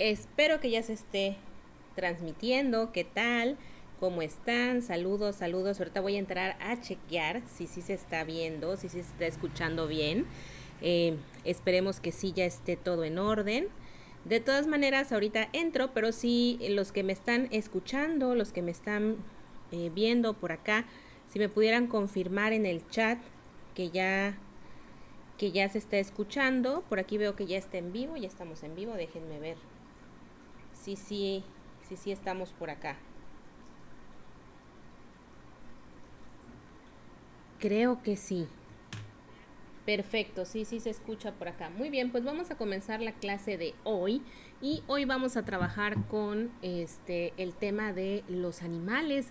Espero que ya se esté transmitiendo. ¿Qué tal? ¿Cómo están? Saludos, saludos. Ahorita voy a entrar a chequear si sí se está viendo, si sí se está escuchando bien. Eh, esperemos que sí ya esté todo en orden. De todas maneras, ahorita entro, pero si los que me están escuchando, los que me están eh, viendo por acá, si me pudieran confirmar en el chat que ya que ya se está escuchando. Por aquí veo que ya está en vivo, ya estamos en vivo, déjenme ver sí, sí, sí, sí estamos por acá. Creo que sí. Perfecto, sí, sí se escucha por acá. Muy bien, pues vamos a comenzar la clase de hoy y hoy vamos a trabajar con este el tema de los animales,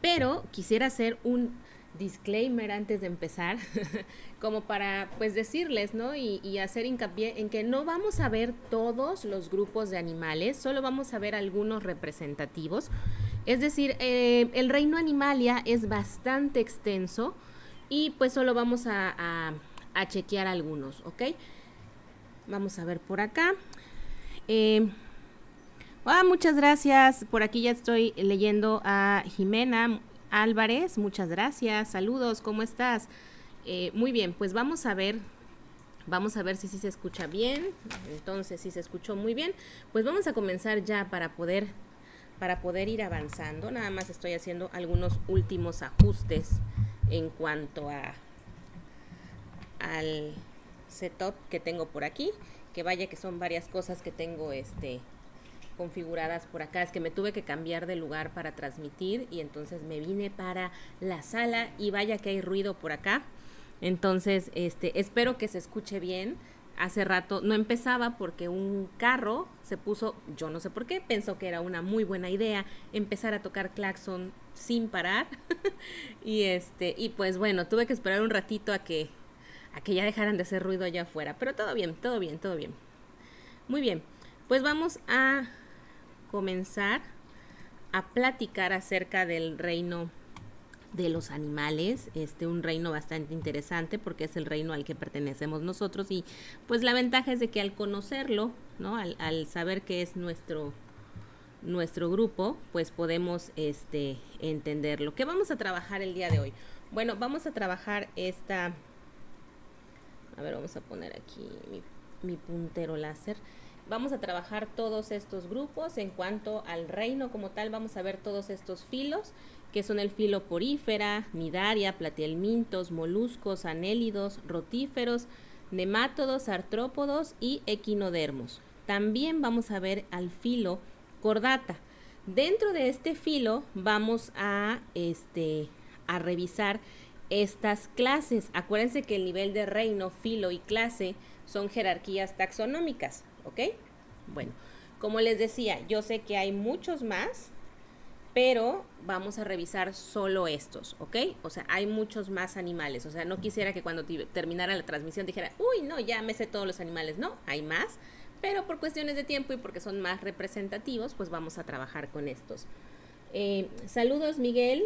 pero quisiera hacer un disclaimer antes de empezar, como para pues decirles, ¿no? Y, hacer hincapié en que no vamos a ver todos los grupos de animales, solo vamos a ver algunos representativos. Es decir, eh, el reino animalia es bastante extenso y pues solo vamos a, chequear algunos, ¿ok? Vamos a ver por acá. Eh, ah, muchas gracias. Por aquí ya estoy leyendo a Jimena. Álvarez, muchas gracias, saludos, ¿cómo estás? Eh, muy bien, pues vamos a ver Vamos a ver si se escucha bien. Entonces, si se escuchó muy bien, pues vamos a comenzar ya para poder para poder ir avanzando. Nada más estoy haciendo algunos últimos ajustes en cuanto a al setup que tengo por aquí, que vaya que son varias cosas que tengo este configuradas por acá. Es que me tuve que cambiar de lugar para transmitir y entonces me vine para la sala y vaya que hay ruido por acá. Entonces, este, espero que se escuche bien. Hace rato no empezaba porque un carro se puso, yo no sé por qué, pensó que era una muy buena idea empezar a tocar claxon sin parar. y este, y pues bueno, tuve que esperar un ratito a que a que ya dejaran de hacer ruido allá afuera, pero todo bien, todo bien, todo bien. Muy bien. Pues vamos a comenzar a platicar acerca del reino de los animales, este un reino bastante interesante porque es el reino al que pertenecemos nosotros y pues la ventaja es de que al conocerlo, ¿no? Al, saber que es nuestro nuestro grupo, pues podemos este entenderlo. ¿Qué vamos a trabajar el día de hoy? Bueno, vamos a trabajar esta a ver, vamos a poner aquí mi puntero láser. Vamos a trabajar todos estos grupos. En cuanto al reino como tal, vamos a ver todos estos filos, que son el filo porífera, nidaria, platelmintos, moluscos, anélidos, rotíferos, nemátodos, artrópodos y equinodermos. También vamos a ver al filo cordata. Dentro de este filo vamos a, este, a revisar estas clases. Acuérdense que el nivel de reino, filo y clase son jerarquías taxonómicas. ¿ok? Bueno, como les decía, yo sé que hay muchos más, pero vamos a revisar solo estos, ¿ok? O sea, hay muchos más animales, o sea, no quisiera que cuando terminara la transmisión dijera, uy, no, ya me sé todos los animales, no, hay más, pero por cuestiones de tiempo y porque son más representativos, pues vamos a trabajar con estos. Eh, saludos, Miguel.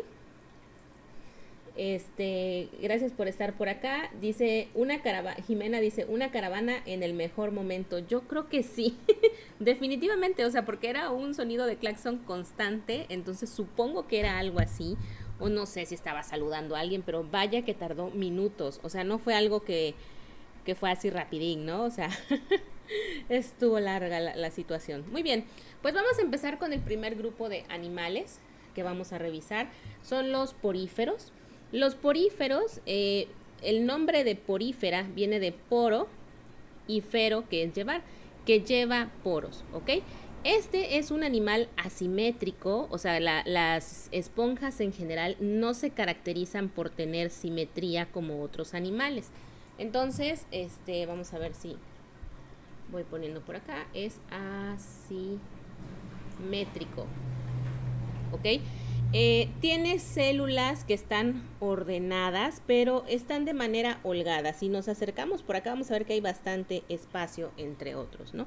Este, gracias por estar por acá. Dice una caravana, Jimena dice una caravana en el mejor momento. Yo creo que sí, definitivamente, o sea, porque era un sonido de claxon constante, entonces supongo que era algo así, o no sé si estaba saludando a alguien, pero vaya que tardó minutos, o sea, no fue algo que, fue así rapidín, ¿no? O sea, estuvo larga la situación. Muy bien, pues vamos a empezar con el primer grupo de animales que vamos a revisar, son los poríferos los poríferos, eh, el nombre de porífera viene de poro y fero, que es llevar, que lleva poros, ¿ok? Este es un animal asimétrico, o sea, las esponjas en general no se caracterizan por tener simetría como otros animales. Entonces, este, vamos a ver si voy poniendo por acá, es asimétrico, ¿ok? Eh, tiene células que están ordenadas, pero están de manera holgada. Si nos acercamos por acá, vamos a ver que hay bastante espacio entre otros, ¿no?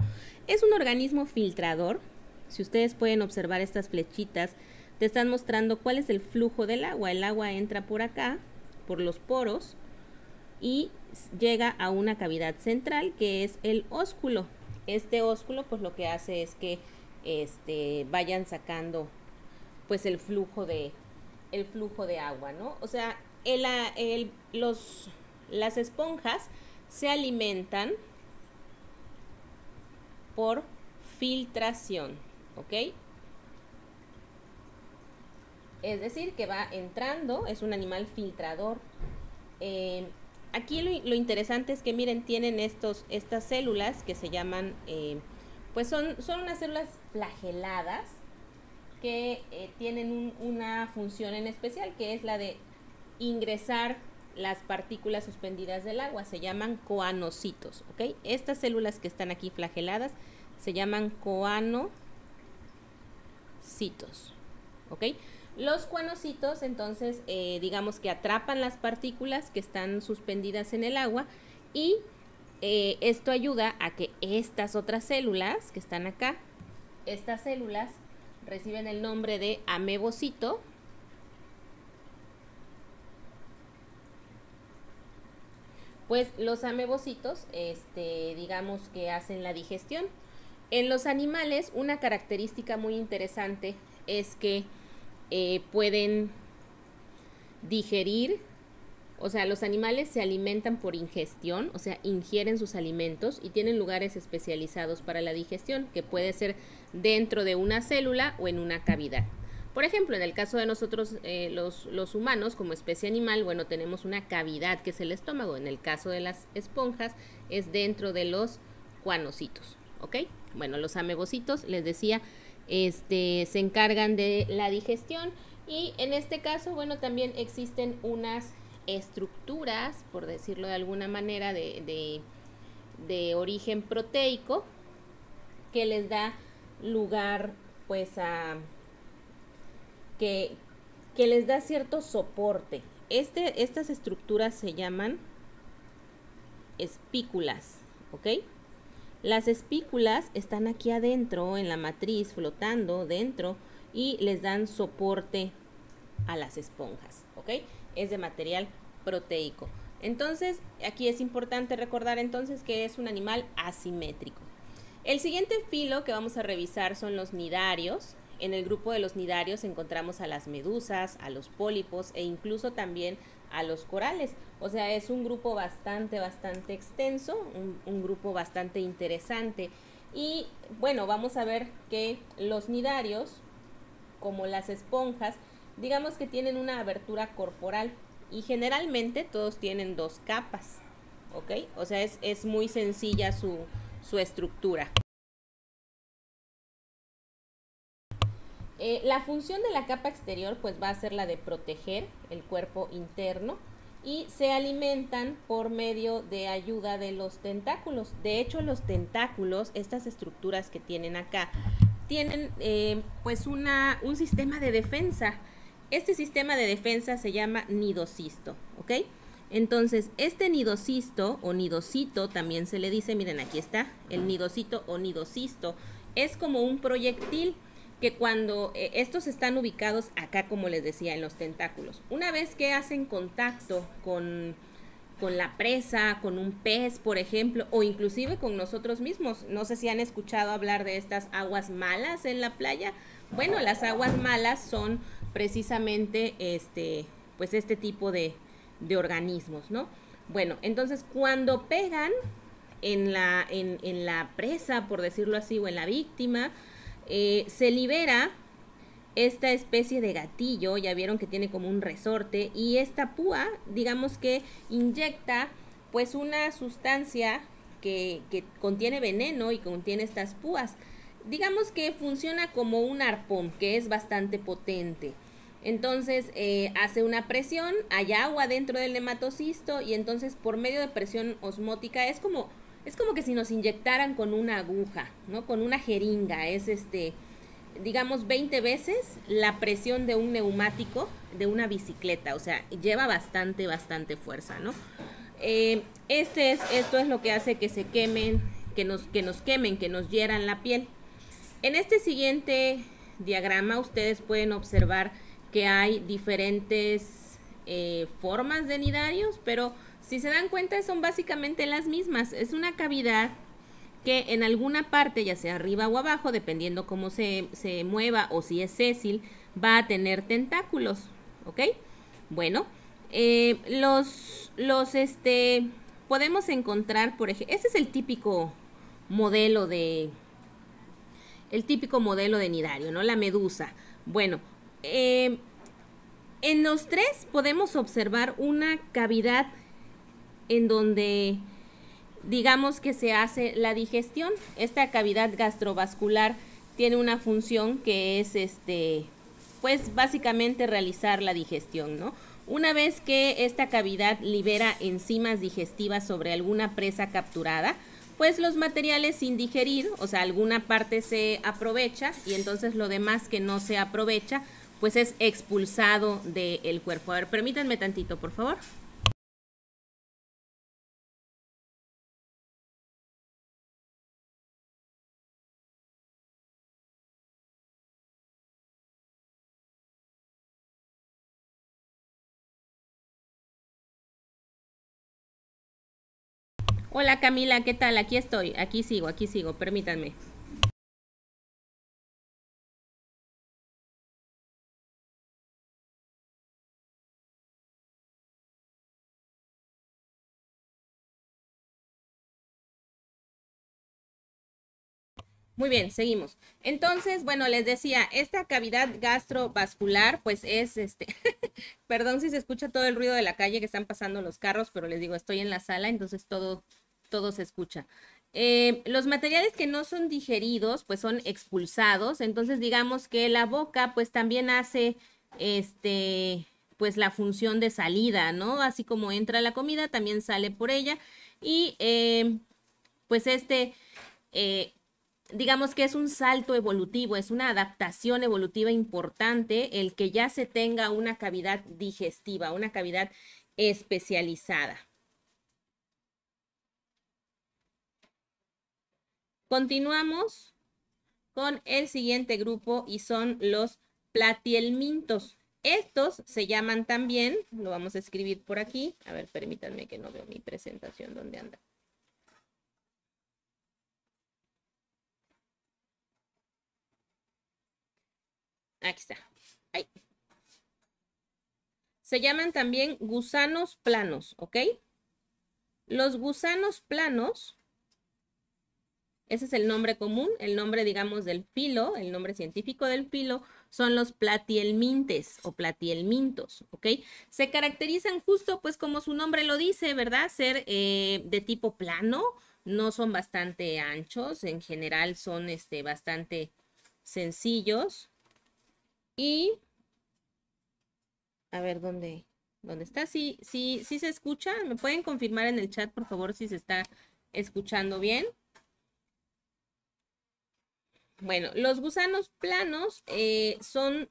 Es un organismo filtrador. Si ustedes pueden observar estas flechitas, te están mostrando cuál es el flujo del agua. El agua entra por acá, por los poros, y llega a una cavidad central que es el ósculo. Este ósculo, pues lo que hace es que este, vayan sacando pues el flujo de, el flujo de agua, ¿no? O sea, el, el, los, las esponjas se alimentan por filtración, ¿ok? Es decir, que va entrando, es un animal filtrador. Eh, aquí lo, interesante es que miren, tienen estos, estas células que se llaman, eh, pues son, son unas células flageladas que eh, tienen una función en especial, que es la de ingresar las partículas suspendidas del agua, se llaman coanocitos, ¿ok? Estas células que están aquí flageladas se llaman coanocitos, ¿ok? Los cuanocitos, entonces, eh, digamos que atrapan las partículas que están suspendidas en el agua y eh, esto ayuda a que estas otras células que están acá, estas células reciben el nombre de amebocito. Pues los amebocitos, este, digamos que hacen la digestión. En los animales, una característica muy interesante es que eh, pueden digerir o sea, los animales se alimentan por ingestión, o sea, ingieren sus alimentos y tienen lugares especializados para la digestión, que puede ser dentro de una célula o en una cavidad. Por ejemplo, en el caso de nosotros eh, los, humanos como especie animal, bueno, tenemos una cavidad que es el estómago. En el caso de las esponjas es dentro de los cuanocitos, ¿ok? Bueno, los amebocitos, les decía, este, se encargan de la digestión y en este caso, bueno, también existen unas estructuras, por decirlo de alguna manera, de, origen proteico que les da lugar pues a que, que les da cierto soporte. Este, estas estructuras se llaman espículas, ¿ok? Las espículas están aquí adentro, en la matriz, flotando dentro y les dan soporte a las esponjas, ¿ok? es de material proteico. Entonces, aquí es importante recordar entonces que es un animal asimétrico. El siguiente filo que vamos a revisar son los nidarios. En el grupo de los nidarios encontramos a las medusas, a los pólipos e incluso también a los corales. O sea, es un grupo bastante, bastante extenso, un, un grupo bastante interesante. Y bueno, vamos a ver que los nidarios, como las esponjas, digamos que tienen una abertura corporal y generalmente todos tienen dos capas, ¿ok? O sea, es, muy sencilla su, estructura. Eh, la función de la capa exterior pues va a ser la de proteger el cuerpo interno y se alimentan por medio de ayuda de los tentáculos. De hecho, los tentáculos, estas estructuras que tienen acá, tienen eh, pues una, un sistema de defensa este sistema de defensa se llama nidosisto, ¿ok? Entonces, este nidosisto o nidosito también se le dice, miren aquí está, el nidosito o nidosisto. es como un proyectil que cuando eh, estos están ubicados acá, como les decía, en los tentáculos, una vez que hacen contacto con, con la presa, con un pez, por ejemplo, o inclusive con nosotros mismos, no sé si han escuchado hablar de estas aguas malas en la playa, bueno, las aguas malas son precisamente este, pues este tipo de, de organismos, ¿no? Bueno, entonces cuando pegan en la, en, en la presa, por decirlo así, o en la víctima, eh, se libera esta especie de gatillo, ya vieron que tiene como un resorte, y esta púa, digamos que inyecta pues una sustancia que, que contiene veneno y contiene estas púas digamos que funciona como un arpón, que es bastante potente. Entonces eh, hace una presión, hay agua dentro del hematocisto y entonces por medio de presión osmótica es como, es como que si nos inyectaran con una aguja, ¿no? Con una jeringa, es este, digamos 20 veces la presión de un neumático de una bicicleta, o sea, lleva bastante, bastante fuerza, ¿no? Eh, este es, esto es lo que hace que se quemen, que nos, que nos quemen, que nos hieran la piel. En este siguiente diagrama ustedes pueden observar que hay diferentes eh, formas de nidarios, pero si se dan cuenta son básicamente las mismas. Es una cavidad que en alguna parte, ya sea arriba o abajo, dependiendo cómo se, mueva o si es sésil, va a tener tentáculos, ¿ok? Bueno, eh, los, los, este, podemos encontrar, por ejemplo, este es el típico modelo de el típico modelo de nidario, ¿no? La medusa. Bueno, eh, en los tres podemos observar una cavidad en donde digamos que se hace la digestión. Esta cavidad gastrovascular tiene una función que es este pues básicamente realizar la digestión, ¿no? Una vez que esta cavidad libera enzimas digestivas sobre alguna presa capturada, pues los materiales sin digerir, o sea, alguna parte se aprovecha y entonces lo demás que no se aprovecha, pues es expulsado del cuerpo. A ver, permítanme tantito, por favor. Hola Camila, ¿qué tal? Aquí estoy, aquí sigo, aquí sigo, permítanme. Muy bien, seguimos. Entonces, bueno, les decía, esta cavidad gastrovascular, pues es este, perdón si se escucha todo el ruido de la calle que están pasando los carros, pero les digo, estoy en la sala, entonces todo todo se escucha. Eh, los materiales que no son digeridos, pues son expulsados. Entonces, digamos que la boca, pues también hace este, pues la función de salida, ¿no? Así como entra la comida, también sale por ella. Y eh, pues este, eh, digamos que es un salto evolutivo, es una adaptación evolutiva importante el que ya se tenga una cavidad digestiva, una cavidad especializada. Continuamos con el siguiente grupo y son los platielmintos. Estos se llaman también, lo vamos a escribir por aquí. A ver, permítanme que no veo mi presentación donde anda. Aquí está. Se llaman también gusanos planos, ¿ok? Los gusanos planos ese es el nombre común, el nombre, digamos, del filo, el nombre científico del filo son los platielmintes o platielmintos, ¿ok? Se caracterizan justo, pues como su nombre lo dice, ¿verdad? Ser eh, de tipo plano, no son bastante anchos, en general son este, bastante sencillos. Y, a ver, ¿dónde, dónde está? si sí, sí se escucha. ¿Me pueden confirmar en el chat, por favor, si se está escuchando bien? Bueno, los gusanos planos eh, son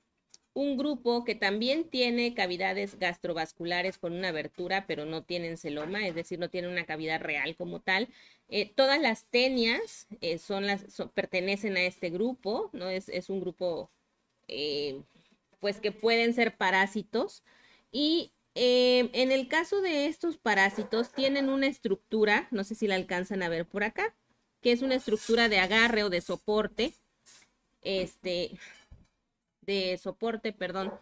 un grupo que también tiene cavidades gastrovasculares con una abertura, pero no tienen celoma, es decir, no tienen una cavidad real como tal. Eh, todas las tenias eh, son las, pertenecen a este grupo, ¿no? Es, un grupo, pues, que pueden ser parásitos. Y en el caso de estos parásitos, tienen una estructura, no sé si la alcanzan a ver por acá, que es una estructura de agarre o de soporte, este, de soporte, perdón,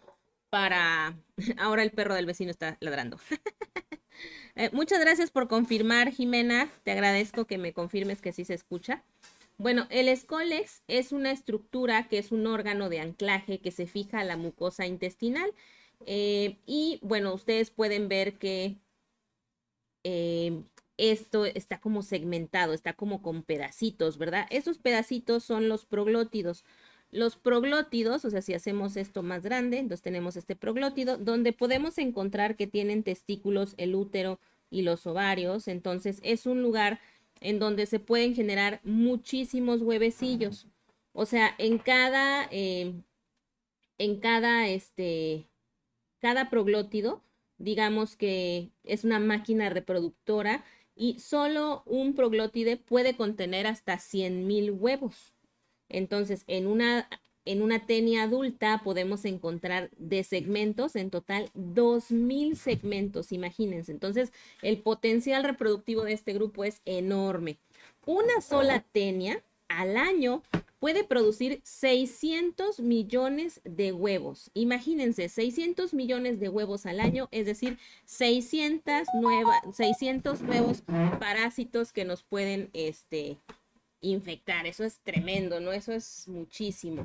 para... Ahora el perro del vecino está ladrando. Eh, muchas gracias por confirmar, Jimena. Te agradezco que me confirmes que sí se escucha. Bueno, el Scolex es una estructura que es un órgano de anclaje que se fija a la mucosa intestinal. Eh, y bueno, ustedes pueden ver que eh, esto está como segmentado, está como con pedacitos, ¿verdad? Esos pedacitos son los proglótidos. Los proglótidos, o sea, si hacemos esto más grande, entonces tenemos este proglótido, donde podemos encontrar que tienen testículos, el útero y los ovarios. Entonces es un lugar en donde se pueden generar muchísimos huevecillos. O sea, en cada, eh, en cada, este, cada proglótido, digamos que es una máquina reproductora y solo un proglótide puede contener hasta 100.000 huevos. Entonces, en una, en una tenia adulta podemos encontrar de segmentos, en total 2.000 segmentos, imagínense. Entonces, el potencial reproductivo de este grupo es enorme. Una sola tenia al año puede producir 600 millones de huevos. Imagínense, 600 millones de huevos al año, es decir, 600, 600 nuevos parásitos que nos pueden este, infectar. Eso es tremendo, ¿no? Eso es muchísimo.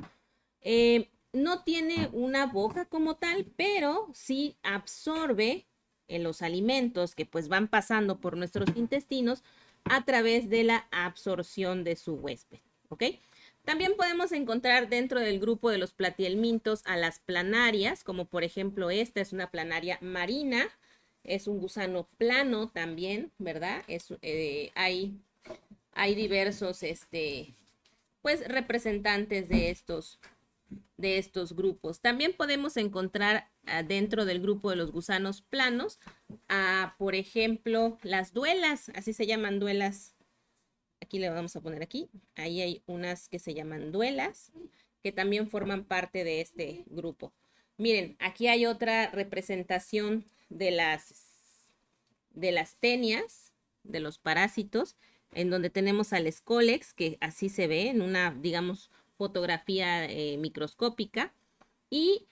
Eh, no tiene una boca como tal, pero sí absorbe en eh, los alimentos que pues van pasando por nuestros intestinos a través de la absorción de su huésped, ¿ok? También podemos encontrar dentro del grupo de los platielmintos a las planarias, como por ejemplo esta es una planaria marina, es un gusano plano también, ¿verdad? Eh, hay, diversos este, pues, representantes de estos, de estos grupos. También podemos encontrar ah, dentro del grupo de los gusanos planos, a, ah, por ejemplo, las duelas, así se llaman duelas Aquí le vamos a poner aquí. Ahí hay unas que se llaman duelas, que también forman parte de este grupo. Miren, aquí hay otra representación de las, de las tenias, de los parásitos, en donde tenemos al escólex, que así se ve en una, digamos, fotografía eh, microscópica. Y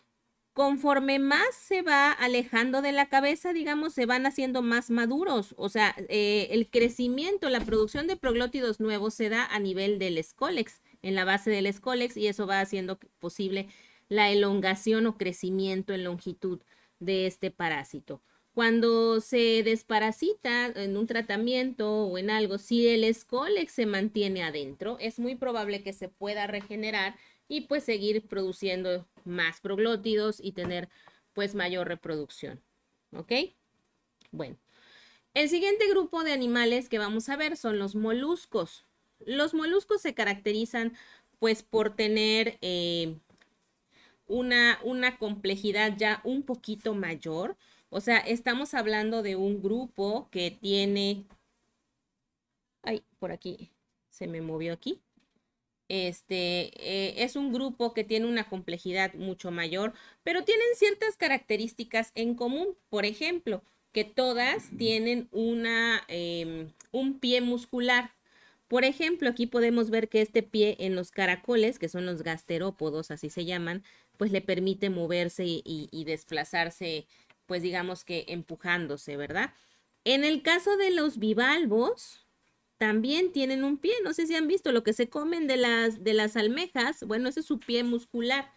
conforme más se va alejando de la cabeza, digamos, se van haciendo más maduros. O sea, eh, el crecimiento, la producción de proglótidos nuevos se da a nivel del escólex, en la base del escólex, y eso va haciendo posible la elongación o crecimiento en longitud de este parásito. Cuando se desparasita en un tratamiento o en algo, si el escólex se mantiene adentro, es muy probable que se pueda regenerar y pues seguir produciendo más proglótidos y tener pues mayor reproducción. ¿Ok? Bueno. El siguiente grupo de animales que vamos a ver son los moluscos. Los moluscos se caracterizan pues por tener eh, una, una complejidad ya un poquito mayor. O sea, estamos hablando de un grupo que tiene... Ay, por aquí se me movió aquí. Este eh, es un grupo que tiene una complejidad mucho mayor, pero tienen ciertas características en común. Por ejemplo, que todas tienen una, em, un pie muscular. Por ejemplo, aquí podemos ver que este pie en los caracoles, que son los gasterópodos, así se llaman, pues le permite moverse y desplazarse, pues digamos que empujándose, ¿verdad? En el caso de los bivalvos, también tienen un pie, no sé si han visto lo que se comen de las, de las almejas, bueno, ese es su pie muscular.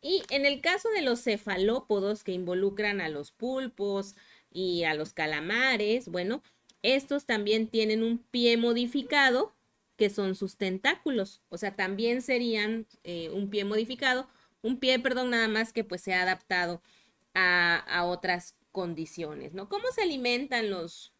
Y en el caso de los cefalópodos que involucran a los pulpos y a los calamares, bueno, estos también tienen un pie modificado que son sus tentáculos, o sea, también serían eh, un pie modificado, un pie, perdón, nada más que pues se ha adaptado a, a otras condiciones, ¿no? ¿Cómo se alimentan los,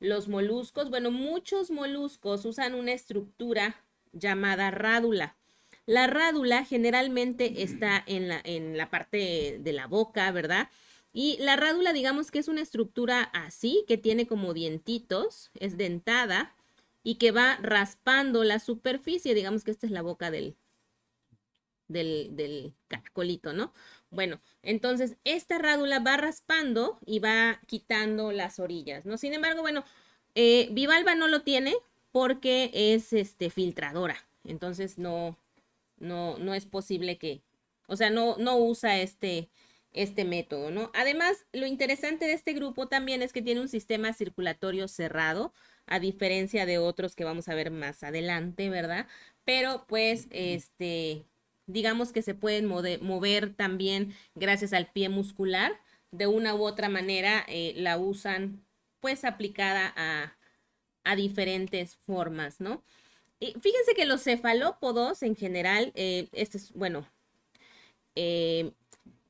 los moluscos, bueno, muchos moluscos usan una estructura llamada rádula. La rádula generalmente está en la, en la parte de la boca, ¿verdad? Y la rádula, digamos que es una estructura así, que tiene como dientitos, es dentada y que va raspando la superficie, digamos que esta es la boca del, del, del caracolito, ¿no? Bueno, entonces esta rádula va raspando y va quitando las orillas, ¿no? Sin embargo, bueno, eh, Vivalva no lo tiene porque es este, filtradora, entonces no, no, no es posible que, o sea, no, no usa este, este método, ¿no? Además, lo interesante de este grupo también es que tiene un sistema circulatorio cerrado, a diferencia de otros que vamos a ver más adelante, ¿verdad? Pero pues, este, digamos que se pueden mover también gracias al pie muscular. De una u otra manera eh, la usan pues aplicada a, diferentes formas, ¿no? Y fíjense que los cefalópodos en general, eh, este es, bueno, eh,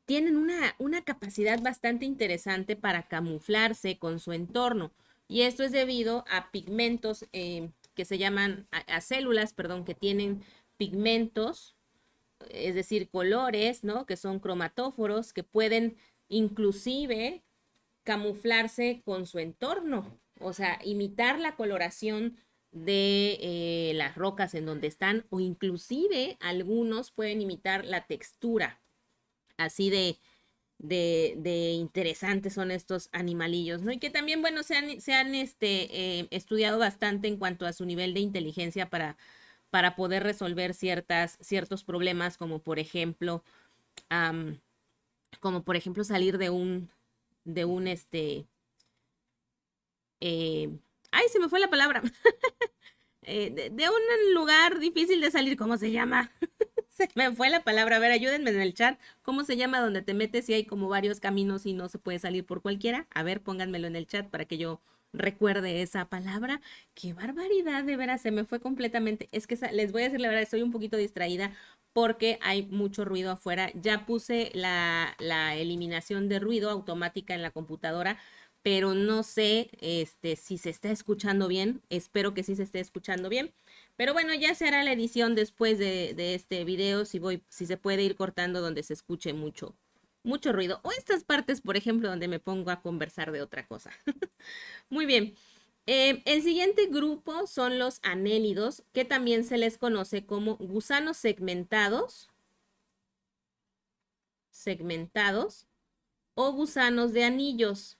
tienen una, capacidad bastante interesante para camuflarse con su entorno. Y esto es debido a pigmentos que se llaman, a, células, perdón, que tienen pigmentos es decir, colores, ¿no? Que son cromatóforos, que pueden inclusive camuflarse con su entorno, o sea, imitar la coloración de eh, las rocas en donde están o inclusive algunos pueden imitar la textura. Así de, de, interesantes son estos animalillos, ¿no? Y que también, bueno, se han, este, eh, estudiado bastante en cuanto a su nivel de inteligencia para para poder resolver ciertas, ciertos problemas, como por ejemplo, como por ejemplo salir de un, de un este, eh, ay, se me fue la palabra, eh, de, un lugar difícil de salir, ¿cómo se llama? se me fue la palabra, a ver, ayúdenme en el chat, ¿cómo se llama donde te metes y hay como varios caminos y no se puede salir por cualquiera? A ver, pónganmelo en el chat para que yo recuerde esa palabra. Qué barbaridad, de veras, se me fue completamente. Es que les voy a decir la verdad, estoy un poquito distraída porque hay mucho ruido afuera. Ya puse la, eliminación de ruido automática en la computadora, pero no sé este, si se está escuchando bien. Espero que sí se esté escuchando bien. Pero bueno, ya se hará la edición después de, de este video, si, voy, si se puede ir cortando donde se escuche mucho mucho ruido. O estas partes, por ejemplo, donde me pongo a conversar de otra cosa. Muy bien. Eh, el siguiente grupo son los anélidos, que también se les conoce como gusanos segmentados, segmentados o gusanos de anillos.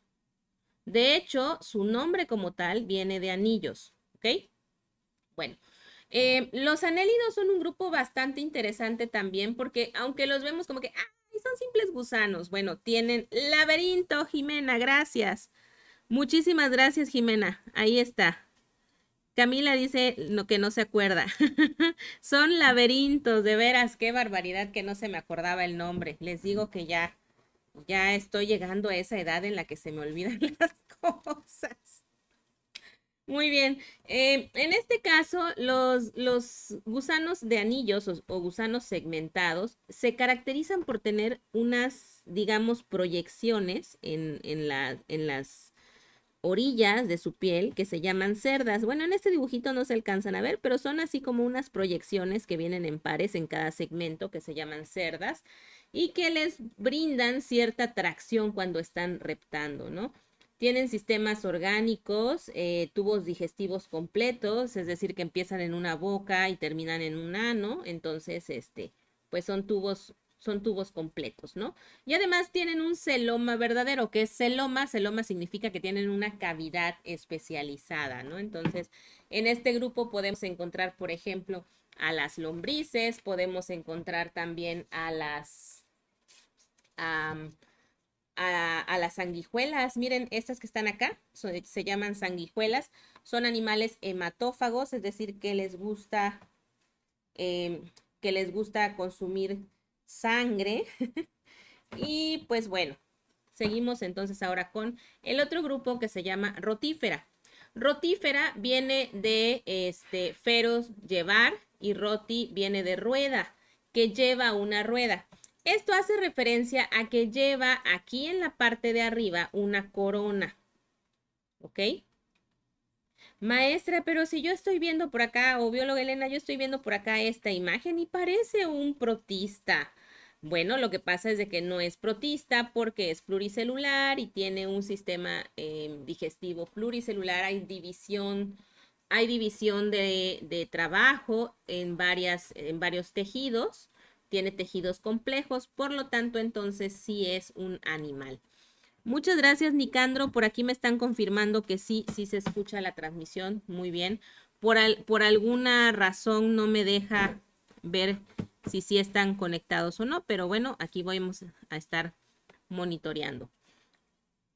De hecho, su nombre como tal viene de anillos, ¿ok? Bueno, eh, los anélidos son un grupo bastante interesante también porque aunque los vemos como que, ah, son simples gusanos. Bueno, tienen laberinto, Jimena, gracias. Muchísimas gracias, Jimena. Ahí está. Camila dice lo que no se acuerda. son laberintos, de veras, qué barbaridad que no se me acordaba el nombre. Les digo que ya, ya estoy llegando a esa edad en la que se me olvidan las cosas. Muy bien. Eh, en este caso, los, gusanos de anillos o, gusanos segmentados se caracterizan por tener unas, digamos, proyecciones en, en, en las orillas de su piel que se llaman cerdas. Bueno, en este dibujito no se alcanzan a ver, pero son así como unas proyecciones que vienen en pares en cada segmento que se llaman cerdas y que les brindan cierta tracción cuando están reptando, ¿no? Tienen sistemas orgánicos, eh, tubos digestivos completos, es decir, que empiezan en una boca y terminan en un ano, entonces, este, pues son tubos son tubos completos, ¿no? Y además tienen un celoma verdadero, que es celoma, celoma significa que tienen una cavidad especializada, ¿no? Entonces, en este grupo podemos encontrar, por ejemplo, a las lombrices, podemos encontrar también a las a, las sanguijuelas. Miren, estas que están acá se llaman sanguijuelas. Son animales hematófagos, es decir, que les gusta, em, que les gusta consumir sangre. y pues bueno, seguimos entonces ahora con el otro grupo que se llama rotífera. Rotífera viene de este, feros, llevar, y roti viene de rueda, que lleva una rueda. Esto hace referencia a que lleva aquí en la parte de arriba una corona. ¿Ok? Maestra, pero si yo estoy viendo por acá, o bióloga Elena, yo estoy viendo por acá esta imagen y parece un protista. Bueno, lo que pasa es de que no es protista porque es pluricelular y tiene un sistema em, digestivo pluricelular. Hay división, hay división de, de trabajo en, varias, en varios tejidos tiene tejidos complejos, por lo tanto entonces sí es un animal. Muchas gracias Nicandro, por aquí me están confirmando que sí, sí se escucha la transmisión, muy bien. Por, por alguna razón no me deja ver si sí están conectados o no, pero bueno, aquí vamos a estar monitoreando.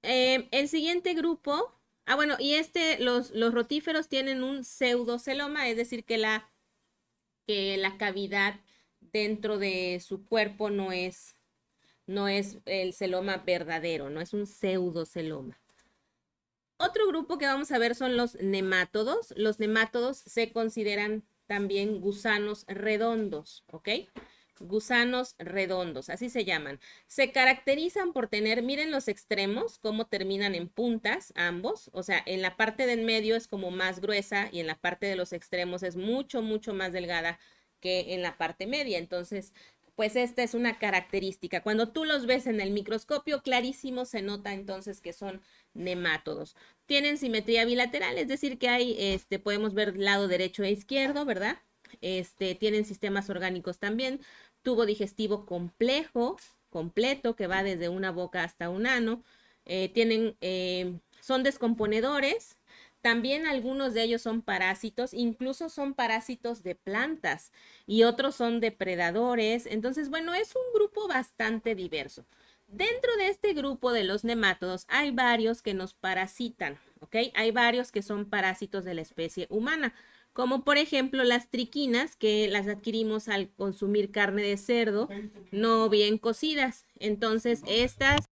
Eh, el siguiente grupo, ah bueno, y este, los, los rotíferos tienen un pseudoceloma, es decir, que la, que la cavidad dentro de su cuerpo no es, no es el celoma verdadero, no es un pseudoceloma. Otro grupo que vamos a ver son los nemátodos. Los nemátodos se consideran también gusanos redondos, ¿ok? Gusanos redondos, así se llaman. Se caracterizan por tener, miren los extremos, cómo terminan en puntas ambos. O sea, en la parte del medio es como más gruesa y en la parte de los extremos es mucho, mucho más delgada que en la parte media. Entonces, pues esta es una característica. Cuando tú los ves en el microscopio, clarísimo se nota entonces que son nematodos Tienen simetría bilateral, es decir, que hay, este, podemos ver lado derecho e izquierdo, ¿verdad? Este, tienen sistemas orgánicos también, tubo digestivo complejo, completo, que va desde una boca hasta un ano. Eh, tienen, eh, son descomponedores, también algunos de ellos son parásitos, incluso son parásitos de plantas y otros son depredadores. Entonces, bueno, es un grupo bastante diverso. Dentro de este grupo de los nemátodos hay varios que nos parasitan, ¿ok? Hay varios que son parásitos de la especie humana, como por ejemplo las triquinas que las adquirimos al consumir carne de cerdo no bien cocidas. Entonces, estas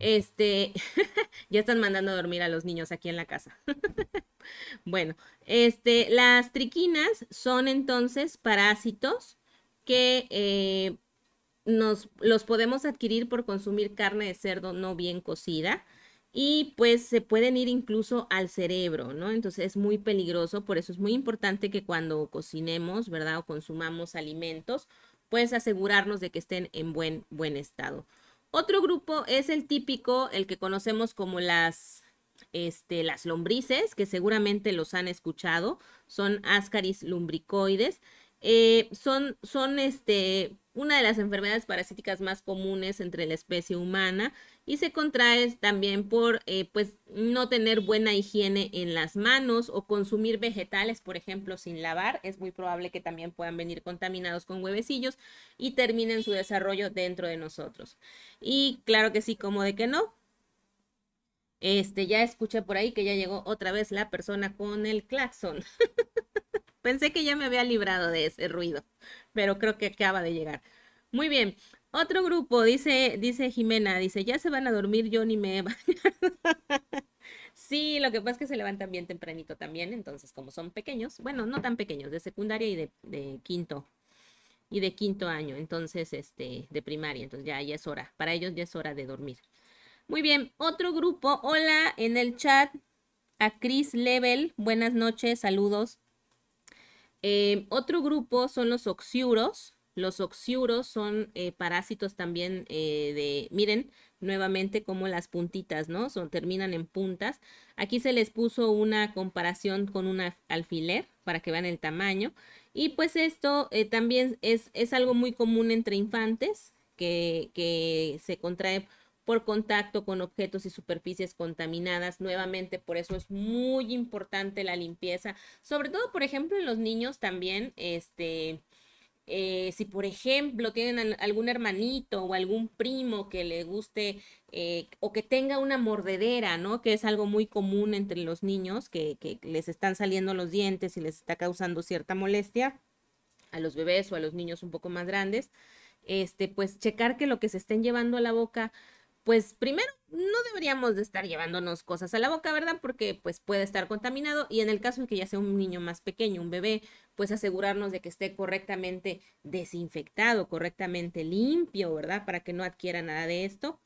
Este, ya están mandando a dormir a los niños aquí en la casa. bueno, este, las triquinas son entonces parásitos que eh, nos, los podemos adquirir por consumir carne de cerdo no bien cocida y pues se pueden ir incluso al cerebro, ¿no? Entonces es muy peligroso, por eso es muy importante que cuando cocinemos, ¿verdad? O consumamos alimentos, pues asegurarnos de que estén en buen, buen estado. Otro grupo es el típico, el que conocemos como las, este, las lombrices, que seguramente los han escuchado, son ascaris lumbricoides. Eh, son, son este, una de las enfermedades parasíticas más comunes entre la especie humana y se contrae también por eh, pues, no tener buena higiene en las manos o consumir vegetales, por ejemplo, sin lavar. Es muy probable que también puedan venir contaminados con huevecillos y terminen su desarrollo dentro de nosotros. Y claro que sí, como de que no. Este, ya escuché por ahí que ya llegó otra vez la persona con el claxon. Pensé que ya me había librado de ese ruido, pero creo que acaba de llegar. Muy bien. Otro grupo, dice, dice Jimena, dice, ya se van a dormir, yo ni me he sí, lo que pasa es que se levantan bien tempranito también, entonces como son pequeños, bueno, no tan pequeños, de secundaria y de, quinto, y de quinto año, entonces, este, de primaria, entonces ya, ya es hora, para ellos ya es hora de dormir. Muy bien, otro grupo, hola en el chat, a Chris Level, buenas noches, saludos. Em, otro grupo son los oxiuros. Los oxiuros son eh, parásitos también eh, de, miren, nuevamente como las puntitas, ¿no? Son, terminan en puntas. Aquí se les puso una comparación con un alfiler para que vean el tamaño. Y pues esto eh, también es, algo muy común entre infantes que se contrae por contacto con objetos y superficies contaminadas. Nuevamente, por eso es muy importante la limpieza, sobre todo, por ejemplo, en los niños también, este... Eh, si por ejemplo tienen algún hermanito o algún primo que le guste eh, o que tenga una mordedera, ¿no? Que es algo muy común entre los niños, que, que les están saliendo los dientes y les está causando cierta molestia a los bebés o a los niños un poco más grandes, este, pues checar que lo que se estén llevando a la boca pues primero no deberíamos de estar llevándonos cosas a la boca, ¿verdad? Porque pues puede estar contaminado y en el caso de que ya sea un niño más pequeño, un bebé, pues asegurarnos de que esté correctamente desinfectado, correctamente limpio, ¿verdad? Para que no adquiera nada de esto.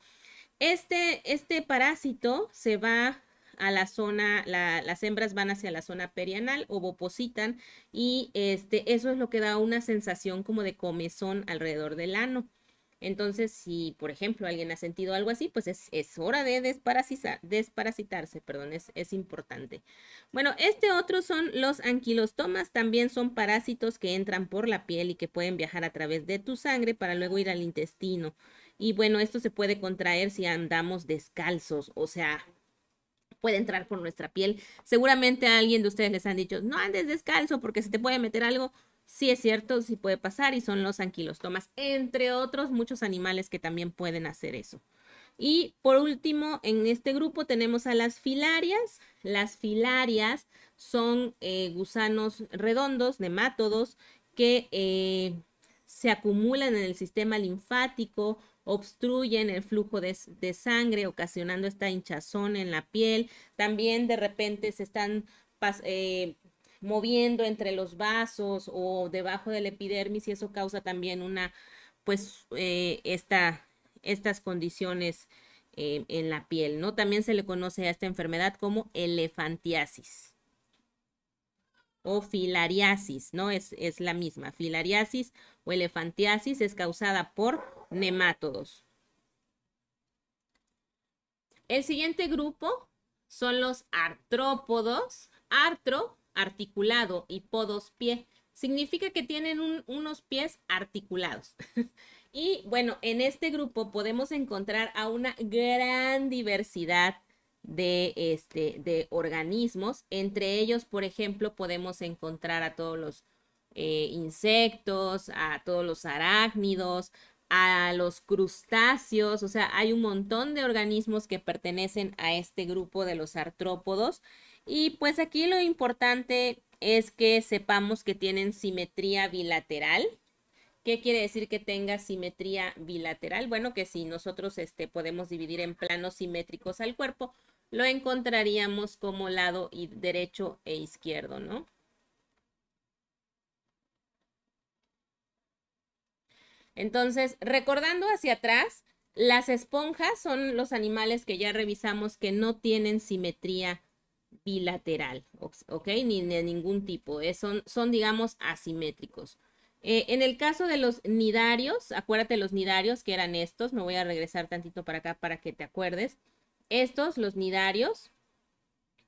Este, este parásito se va a la zona, las hembras van hacia la zona perianal, ovopositan y este, eso es lo que da una sensación como de comezón alrededor del ano. Entonces, si por ejemplo alguien ha sentido algo así, pues es, hora de desparasitarse, perdón, es, es, importante. Bueno, este otro son los anquilostomas, también son parásitos que entran por la piel y que pueden viajar a través de tu sangre para luego ir al intestino. Y bueno, esto se puede contraer si andamos descalzos, o sea, puede entrar por nuestra piel. Seguramente a alguien de ustedes les han dicho, no andes descalzo porque se te puede meter algo sí es cierto, sí puede pasar y son los anquilostomas, entre otros muchos animales que también pueden hacer eso. Y por último, en este grupo tenemos a las filarias. Las filarias son eh, gusanos redondos, nemátodos, que eh, se acumulan en el sistema linfático, obstruyen el flujo de, sangre, ocasionando esta hinchazón en la piel. También de repente se están... Eh, moviendo entre los vasos o debajo del epidermis y eso causa también una, pues, eh, esta, estas condiciones eh, en la piel, ¿no? También se le conoce a esta enfermedad como elefantiasis o filariasis, ¿no? Es, es la misma. Filariasis o elefantiasis es causada por nemátodos. El siguiente grupo son los artrópodos. Artro articulado y podos pie, significa que tienen unos pies articulados. y bueno, en este grupo podemos encontrar a una gran diversidad de, este, de organismos. Entre ellos, por ejemplo, podemos encontrar a todos los eh, insectos, a todos los arácnidos, a los crustáceos, o sea, hay un montón de organismos que pertenecen a este grupo de los artrópodos y pues aquí lo importante es que sepamos que tienen simetría bilateral. ¿Qué quiere decir que tenga simetría bilateral? Bueno, que si nosotros este, podemos dividir en planos simétricos al cuerpo, lo encontraríamos como lado y derecho e izquierdo, ¿no? Entonces, recordando hacia atrás, las esponjas son los animales que ya revisamos que no tienen simetría bilateral, ¿ok? Ni de ningún tipo, eh, son, son, digamos, asimétricos. Eh, en el caso de los nidarios, acuérdate los nidarios que eran estos, me voy a regresar tantito para acá para que te acuerdes. Estos, los nidarios,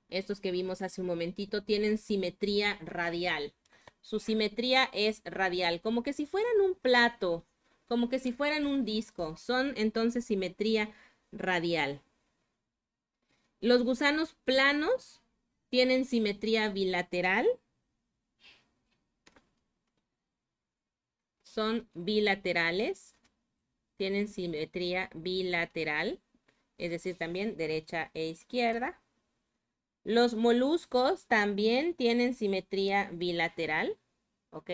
estos que vimos hace un momentito, tienen simetría radial. Su simetría es radial, como que si fueran un plato, como que si fueran un disco. Son entonces simetría radial. Los gusanos planos tienen simetría bilateral. Son bilaterales. Tienen simetría bilateral, es decir, también derecha e izquierda. Los moluscos también tienen simetría bilateral, ¿ok?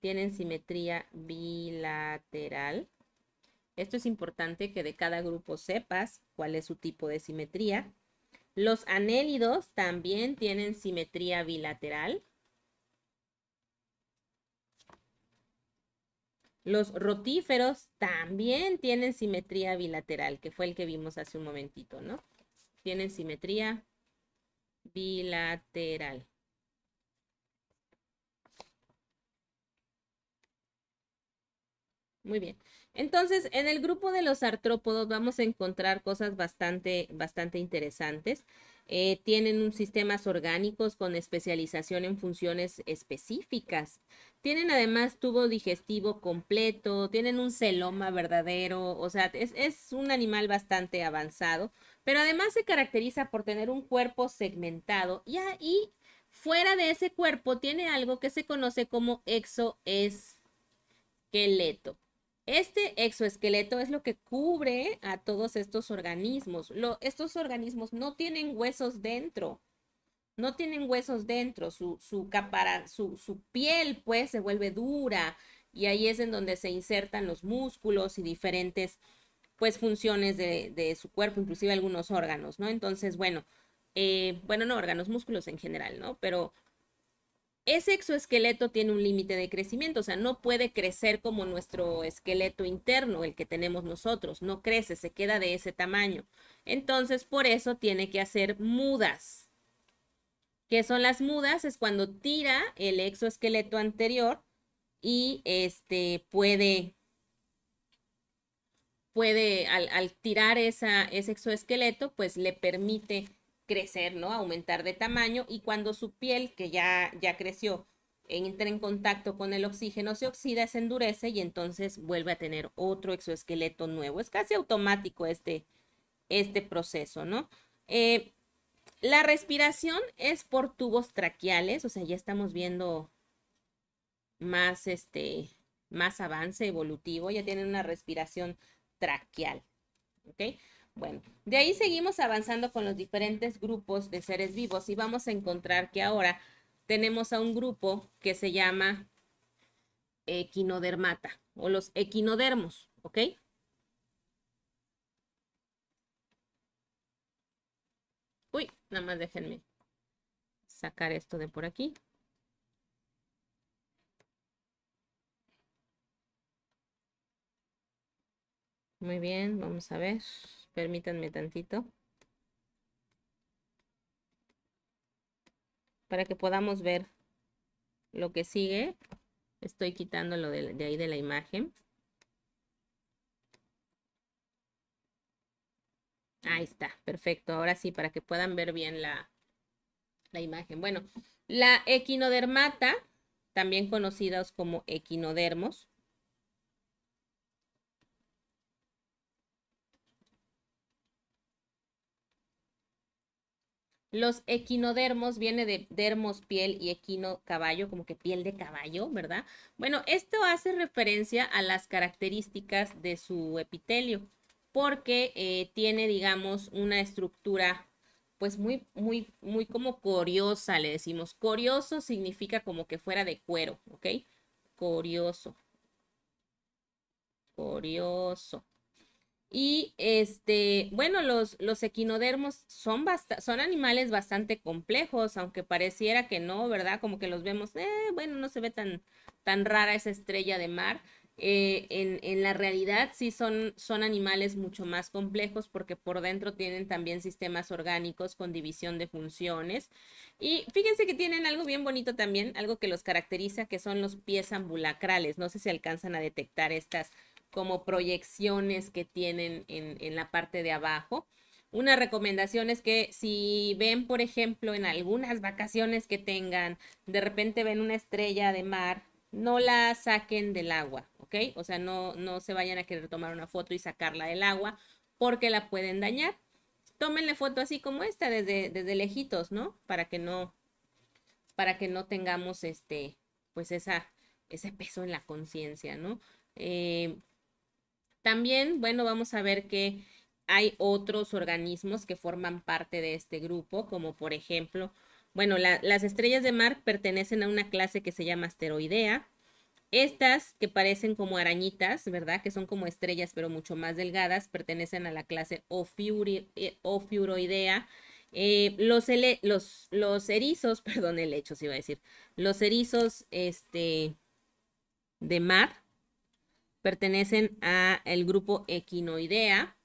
Tienen simetría bilateral. Esto es importante que de cada grupo sepas cuál es su tipo de simetría. Los anélidos también tienen simetría bilateral. Los rotíferos también tienen simetría bilateral, que fue el que vimos hace un momentito, ¿no? Tienen simetría bilateral. Muy bien. Entonces, en el grupo de los artrópodos vamos a encontrar cosas bastante, bastante interesantes. Eh, tienen un sistemas orgánicos con especialización en funciones específicas. Tienen además tubo digestivo completo, tienen un celoma verdadero, o sea, es, es un animal bastante avanzado, pero además se caracteriza por tener un cuerpo segmentado y ahí fuera de ese cuerpo tiene algo que se conoce como exoesqueleto. Este exoesqueleto es lo que cubre a todos estos organismos. estos organismos no tienen huesos dentro. No tienen huesos dentro. Su, su, piel, pues, se vuelve dura. Y ahí es en donde se insertan los músculos y diferentes, pues, funciones de, su cuerpo, inclusive algunos órganos, ¿no? Entonces, bueno, eh, bueno, no órganos, músculos en general, ¿no? Pero ese exoesqueleto tiene un límite de crecimiento, o sea, no puede crecer como nuestro esqueleto interno, el que tenemos nosotros, no crece, se queda de ese tamaño. Entonces, por eso tiene que hacer mudas. ¿Qué son las mudas? Es cuando tira el exoesqueleto anterior y este puede, puede al, tirar ese exoesqueleto, pues le permite crecer, ¿no? Aumentar de tamaño y cuando su piel, que ya, ya creció, entra en contacto con el oxígeno, se oxida, se endurece y entonces vuelve a tener otro exoesqueleto nuevo. Es casi automático este, este proceso, ¿no? Eh, la respiración es por tubos traqueales, o sea, ya estamos viendo más, este, más avance evolutivo, ya tienen una respiración traqueal, ¿ok? Bueno, de ahí seguimos avanzando con los diferentes grupos de seres vivos y vamos a encontrar que ahora tenemos a un grupo que se llama equinodermata o los equinodermos, ¿ok? Uy, nada más déjenme sacar esto de por aquí. Muy bien, vamos a ver. Permítanme tantito. Para que podamos ver lo que sigue. Estoy quitando lo de ahí de la imagen. Ahí está, perfecto. Ahora sí, para que puedan ver bien la, la imagen. Bueno, la equinodermata, también conocidas como equinodermos, Los equinodermos viene de dermos piel y equino caballo, como que piel de caballo, ¿verdad? Bueno, esto hace referencia a las características de su epitelio, porque eh, tiene, digamos, una estructura pues muy, muy, muy como coriosa, le decimos. Corioso significa como que fuera de cuero, ¿ok? Corioso. Corioso. Y este, bueno, los, equinodermos son, son animales bastante complejos, aunque pareciera que no, ¿verdad? Como que los vemos, eh, bueno, no se ve tan, tan rara esa estrella de mar. Eh, en, en, la realidad sí son, son animales mucho más complejos porque por dentro tienen también sistemas orgánicos con división de funciones. Y fíjense que tienen algo bien bonito también, algo que los caracteriza, que son los pies ambulacrales. No sé si alcanzan a detectar estas como proyecciones que tienen en, en la parte de abajo. Una recomendación es que si ven, por ejemplo, en algunas vacaciones que tengan, de repente ven una estrella de mar, no la saquen del agua, ¿ok? O sea, no, no se vayan a querer tomar una foto y sacarla del agua porque la pueden dañar. Tómenle foto así como esta, desde, desde lejitos, ¿no? Para que no, para que no tengamos este, pues esa, ese peso en la conciencia, ¿no? Eh, también, bueno, vamos a ver que hay otros organismos que forman parte de este grupo, como por ejemplo, bueno, las estrellas de mar pertenecen a una clase que se llama asteroidea. Estas que parecen como arañitas, ¿verdad? Que son como estrellas pero mucho más delgadas, pertenecen a la clase eh, Ofiuroidea. Eh, los, erizos, los, el erizos, perdón, iba a decir, los erizos este, de mar pertenecen a el grupo Equinoidea.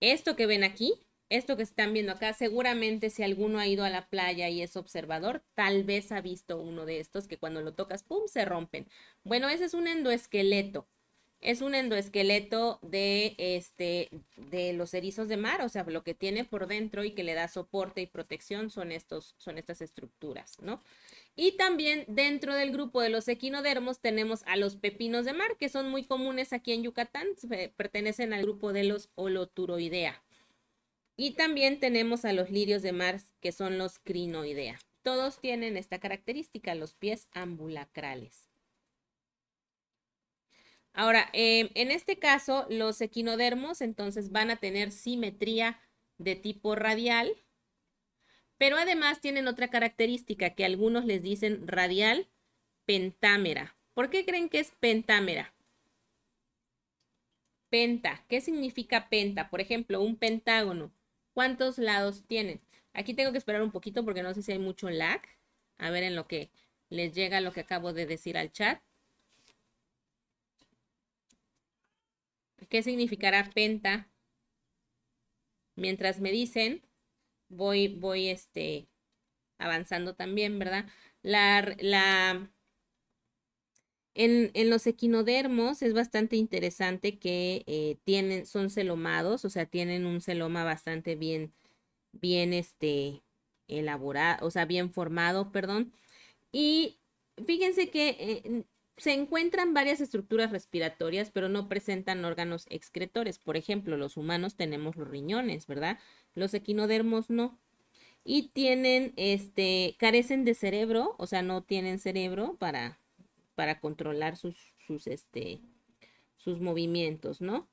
Esto que ven aquí, esto que están viendo acá, seguramente si alguno ha ido a la playa y es observador, tal vez ha visto uno de estos que cuando lo tocas, ¡pum!, se rompen. Bueno, ese es un endoesqueleto es un endoesqueleto de, este, de los erizos de mar, o sea, lo que tiene por dentro y que le da soporte y protección son, estos, son estas estructuras, ¿no? Y también dentro del grupo de los equinodermos tenemos a los pepinos de mar, que son muy comunes aquí en Yucatán, pertenecen al grupo de los Holoturoidea. Y también tenemos a los lirios de mar, que son los Crinoidea. Todos tienen esta característica, los pies ambulacrales. Ahora, em, en este caso, los equinodermos entonces van a tener simetría de tipo radial, pero además tienen otra característica que algunos les dicen radial pentámera. ¿Por qué creen que es pentámera? Penta, ¿qué significa penta? Por ejemplo, un pentágono, ¿cuántos lados tienen? Aquí tengo que esperar un poquito porque no sé si hay mucho lag. A ver en lo que les llega lo que acabo de decir al chat. qué significará penta. Mientras me dicen, voy, voy este, avanzando también, ¿verdad? La, la, en, los equinodermos es bastante interesante que eh, tienen, son celomados, o sea, tienen un celoma bastante bien, bien este, elaborado, o sea, bien formado, perdón. Y fíjense que eh, se encuentran varias estructuras respiratorias, pero no presentan órganos excretores. Por ejemplo, los humanos tenemos los riñones, ¿verdad? Los equinodermos no. Y tienen, este, carecen de cerebro, o sea, no tienen cerebro para, para controlar sus, sus, este, sus movimientos, ¿no?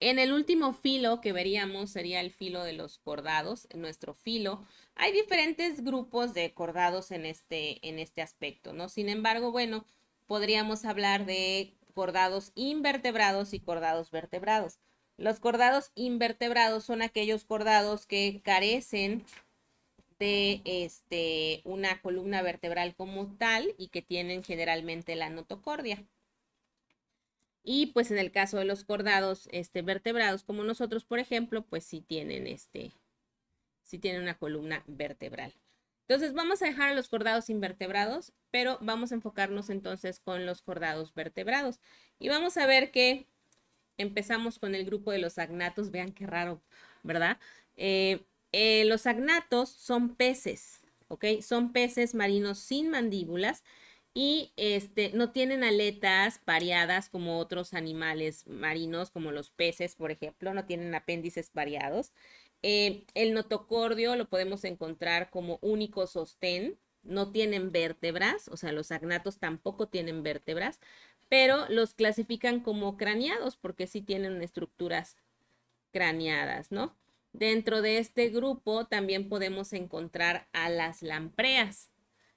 En el último filo que veríamos sería el filo de los cordados, nuestro filo. Hay diferentes grupos de cordados en este, en este aspecto, ¿no? Sin embargo, bueno, podríamos hablar de cordados invertebrados y cordados vertebrados. Los cordados invertebrados son aquellos cordados que carecen de este, una columna vertebral como tal y que tienen generalmente la notocordia. Y pues en el caso de los cordados este, vertebrados, como nosotros, por ejemplo, pues sí tienen, este, sí tienen una columna vertebral. Entonces vamos a dejar a los cordados invertebrados, pero vamos a enfocarnos entonces con los cordados vertebrados. Y vamos a ver que empezamos con el grupo de los agnatos. Vean qué raro, ¿verdad? Eh, eh, los agnatos son peces, ¿ok? Son peces marinos sin mandíbulas y este, no tienen aletas variadas como otros animales marinos, como los peces, por ejemplo, no tienen apéndices variados. Eh, el notocordio lo podemos encontrar como único sostén, no tienen vértebras, o sea, los agnatos tampoco tienen vértebras, pero los clasifican como craneados porque sí tienen estructuras craneadas, ¿no? Dentro de este grupo también podemos encontrar a las lampreas.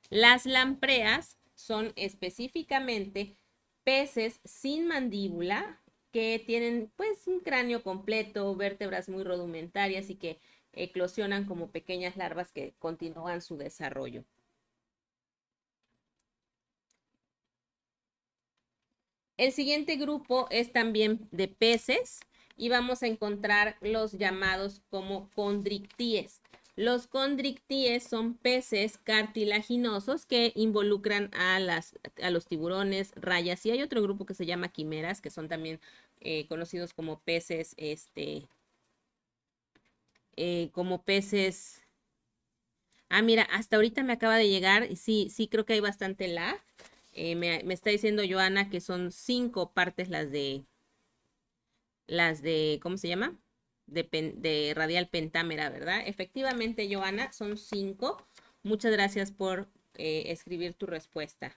Las lampreas son específicamente peces sin mandíbula que tienen pues un cráneo completo, vértebras muy rudimentarias y que eclosionan como pequeñas larvas que continúan su desarrollo. El siguiente grupo es también de peces y vamos a encontrar los llamados como condrictíes. Los condrictíes son peces cartilaginosos que involucran a, los tiburones, rayas y hay otro grupo que se llama quimeras, que son también eh, conocidos como peces, este, eh, como peces... Ah, mira, hasta ahorita me acaba de llegar, sí, sí creo que hay bastante la, eh, me, me, está diciendo Joana que son cinco partes las de, las de, ¿cómo se llama? de, radial pentámera, ¿verdad? Efectivamente, Joana, son cinco. Muchas gracias por eh, escribir tu respuesta.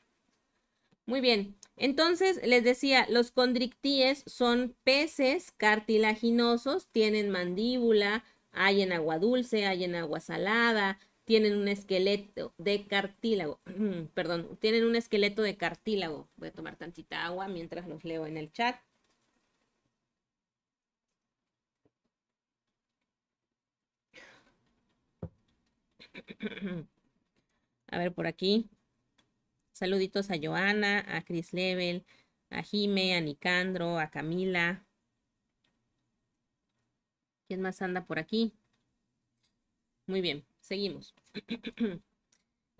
Muy bien, entonces les decía, los condrictíes son peces cartilaginosos, tienen mandíbula, hay en agua dulce, hay en agua salada, tienen un esqueleto de cartílago, perdón, tienen un esqueleto de cartílago. Voy a tomar tantita agua mientras los leo en el chat. a ver por aquí. Saluditos a Joana, a Chris Level, a Jime, a Nicandro, a Camila. ¿Quién más anda por aquí? Muy bien, seguimos.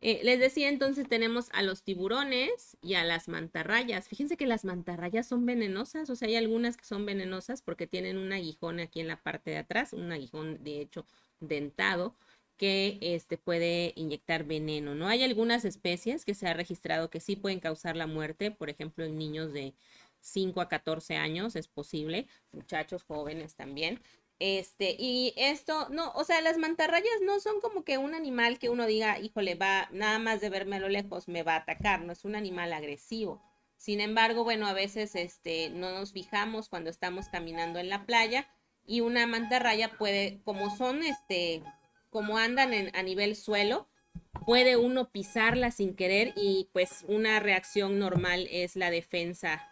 Eh, les decía entonces tenemos a los tiburones y a las mantarrayas. Fíjense que las mantarrayas son venenosas, o sea, hay algunas que son venenosas porque tienen un aguijón aquí en la parte de atrás, un aguijón de hecho dentado, que este, puede inyectar veneno, ¿no? Hay algunas especies que se ha registrado que sí pueden causar la muerte, por ejemplo, en niños de 5 a 14 años es posible, muchachos jóvenes también. Este, y esto, no, o sea, las mantarrayas no son como que un animal que uno diga, híjole, va, nada más de verme a lo lejos me va a atacar, no es un animal agresivo. Sin embargo, bueno, a veces este, no nos fijamos cuando estamos caminando en la playa y una mantarraya puede, como son este, como andan a nivel suelo, puede uno pisarla sin querer y pues una reacción normal es la defensa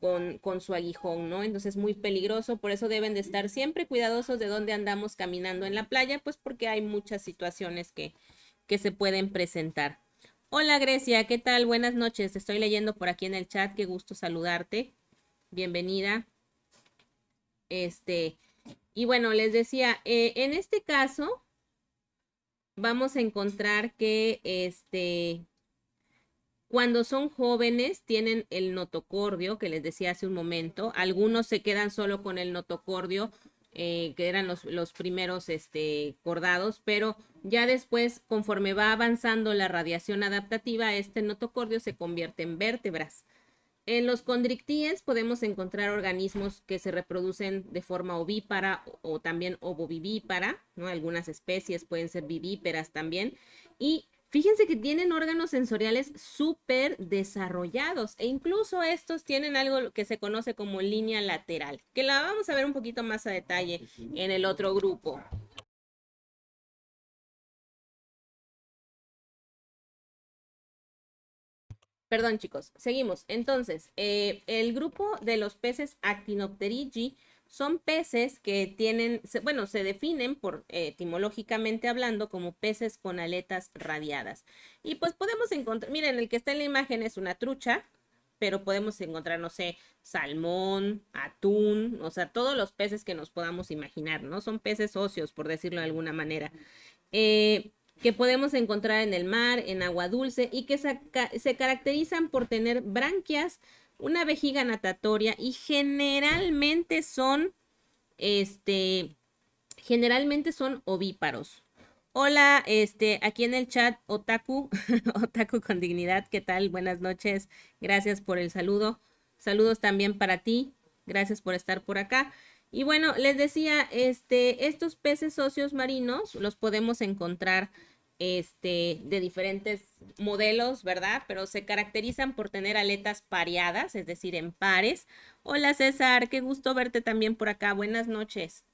con, su aguijón, ¿no? Entonces muy peligroso, por eso deben de estar siempre cuidadosos de dónde andamos caminando en la playa, pues porque hay muchas situaciones que, se pueden presentar. Hola Grecia, ¿qué tal? Buenas noches, te estoy leyendo por aquí en el chat, qué gusto saludarte, bienvenida. Este, y bueno, les decía, eh, en este caso, vamos a encontrar que este, cuando son jóvenes tienen el notocordio, que les decía hace un momento, algunos se quedan solo con el notocordio, eh, que eran los, primeros este, cordados, pero ya después, conforme va avanzando la radiación adaptativa, este notocordio se convierte en vértebras. En los condrictíes podemos encontrar organismos que se reproducen de forma ovípara o, también ovovivípara, ¿no? Algunas especies pueden ser vivíperas también. Y fíjense que tienen órganos sensoriales súper desarrollados e incluso estos tienen algo que se conoce como línea lateral, que la vamos a ver un poquito más a detalle ah, en el otro grupo. Perdón, chicos. Seguimos. Entonces, eh, el grupo de los peces actinopterigi son peces que tienen, bueno, se definen por eh, etimológicamente hablando como peces con aletas radiadas. Y pues podemos encontrar, miren, el que está en la imagen es una trucha, pero podemos encontrar, no sé, salmón, atún, o sea, todos los peces que nos podamos imaginar, ¿no? Son peces óseos, por decirlo de alguna manera. Eh, que podemos encontrar en el mar, en agua dulce y que se, caracterizan por tener branquias, una vejiga natatoria y generalmente son, este, generalmente son ovíparos. Hola, este, aquí en el chat, Otaku, Otaku con dignidad, ¿qué tal? Buenas noches, gracias por el saludo. Saludos también para ti, gracias por estar por acá. Y bueno, les decía, este, estos peces socios marinos los podemos encontrar este, de diferentes modelos, ¿verdad? Pero se caracterizan por tener aletas pareadas, es decir, en pares. Hola César, qué gusto verte también por acá. Buenas noches.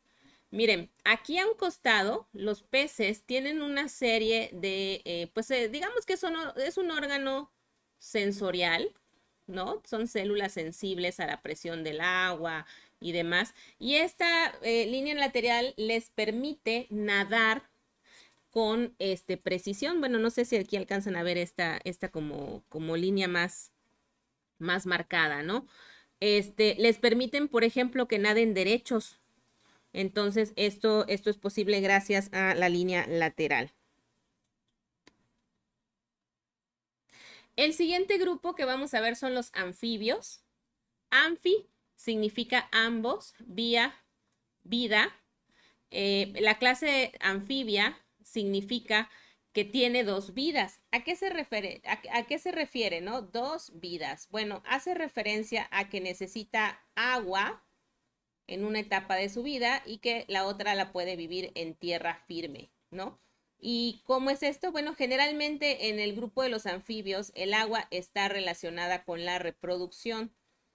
Miren, aquí a un costado los peces tienen una serie de, eh, pues eh, digamos que es un órgano sensorial, ¿no? Son células sensibles a la presión del agua y demás. Y esta eh, línea lateral les permite nadar con este, precisión. Bueno, no sé si aquí alcanzan a ver esta, esta como, como línea más, más marcada, ¿no? Este, les permiten, por ejemplo, que naden derechos. Entonces, esto, esto es posible gracias a la línea lateral. El siguiente grupo que vamos a ver son los anfibios. Anfi significa ambos, vía, vida. Eh, la clase anfibia significa que tiene dos vidas. ¿A qué se refiere? A, qué se refiere, no? Dos vidas. Bueno, hace referencia a que necesita agua en una etapa de su vida y que la otra la puede vivir en tierra firme, ¿no? ¿Y cómo es esto? Bueno, generalmente en el grupo de los anfibios el agua está relacionada con la reproducción.